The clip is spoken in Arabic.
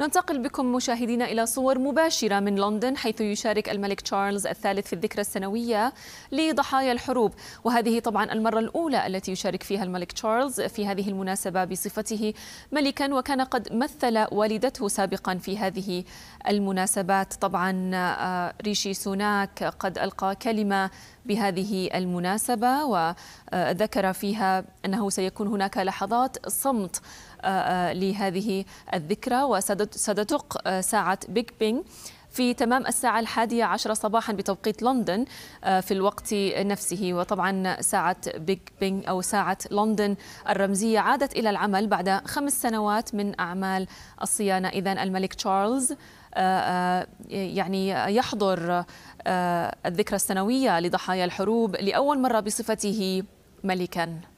ننتقل بكم مشاهدينا إلى صور مباشرة من لندن حيث يشارك الملك تشارلز الثالث في الذكرى السنوية لضحايا الحروب وهذه طبعا المرة الأولى التي يشارك فيها الملك تشارلز في هذه المناسبة بصفته ملكا وكان قد مثل والدته سابقا في هذه المناسبات طبعا آه، ريشي سوناك قد ألقى كلمة بهذه المناسبة وذكر فيها أنه سيكون هناك لحظات صمت لهذه الذكرى وستدق آه، ساعة بيك بينغ في تمام الساعة الحادية عشرة صباحا بتوقيت لندن آه، في الوقت نفسه وطبعا ساعة بيك بينغ أو ساعة لندن الرمزية عادت إلى العمل بعد خمس سنوات من أعمال الصيانة إذا الملك تشارلز آه، يعني يحضر الذكرى السنوية لضحايا الحروب لأول مرة بصفته ملكاً